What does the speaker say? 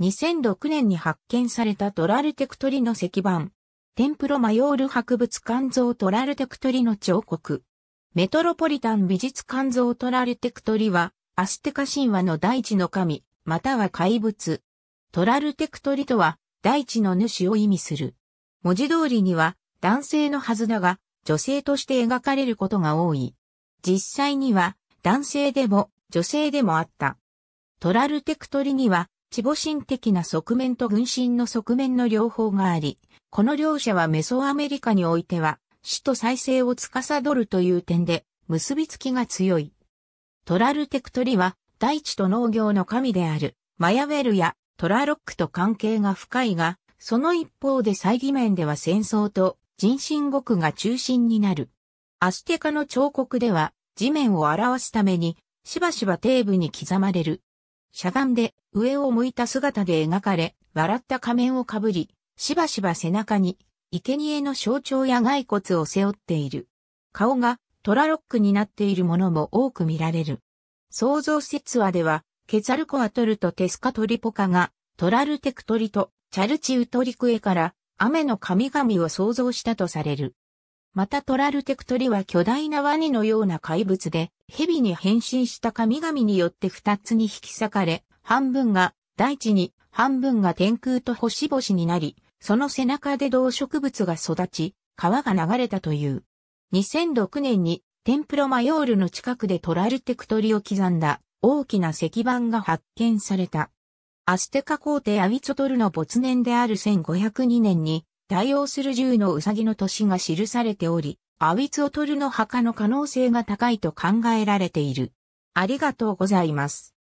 2006年に発見されたトラルテクトリの石板。テンプロマヨール博物館像トラルテクトリの彫刻。メトロポリタン美術館像トラルテクトリは、アステカ神話の大地の神、または怪物。トラルテクトリとは、大地の主を意味する。文字通りには、男性のはずだが、女性として描かれることが多い。実際には、男性でも、女性でもあった。トラルテクトリには、地母神的な側面と軍神の側面の両方があり、この両者はメソアメリカにおいては、死と再生を司るという点で、結びつきが強い。トラルテクトリは、大地と農業の神である、マヤウェルやトラロックと関係が深いが、その一方で再儀面では戦争と人身獄が中心になる。アステカの彫刻では、地面を表すために、しばしば底部に刻まれるしゃがんで上を向いた姿で描かれ、笑った仮面をかぶり、しばしば背中に、生贄の象徴や骸骨を背負っている。顔がトラロックになっているものも多く見られる。創造説話では、ケザルコアトルとテスカトリポカが、トラルテクトリとチャルチウトリクエから、雨の神々を創造したとされる。またトラルテクトリは巨大なワニのような怪物で、蛇に変身した神々によって二つに引き裂かれ、半分が大地に、半分が天空と星々になり、その背中で動植物が育ち、川が流れたという。2006年にテンプロマヨールの近くでトラルテクトリを刻んだ大きな石板が発見された。アステカ皇帝アウィツトルの没年である1502年に対応する銃のうさぎの年が記されており、アウィツオトルの墓の可能性が高いと考えられている。ありがとうございます。